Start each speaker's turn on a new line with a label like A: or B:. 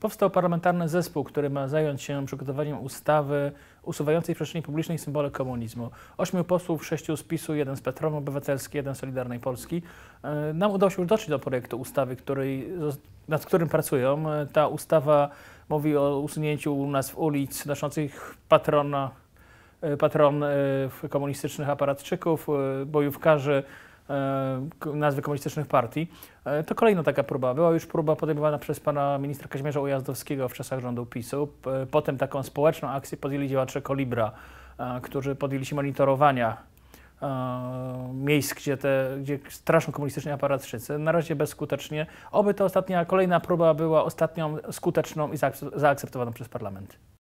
A: Powstał parlamentarny
B: zespół, który ma zająć się przygotowaniem ustawy usuwającej w przestrzeni publicznej symbole komunizmu. Ośmiu posłów, sześciu z PiSu, jeden z Platformy Obywatelskiej, jeden z Solidarnej Polski. E, nam udało się już dotrzeć do projektu ustawy, który, nad którym pracują. E, ta ustawa mówi o usunięciu u nas w ulic noszących patrona, e, patron komunistycznych aparatczyków, bojówkarzy, E, nazwy komunistycznych partii. E, to kolejna taka próba. Była już próba podejmowana przez pana ministra Kazimierza Ujazdowskiego w czasach rządu PiSu. E, potem taką społeczną akcję podjęli działacze Kolibra, którzy podjęli się monitorowania miejsc, gdzie, te, gdzie straszą komunistyczni aparatczycy. Na razie bezskutecznie. Oby ta ostatnia, kolejna próba była ostatnią skuteczną i
A: zaakceptowaną przez parlament.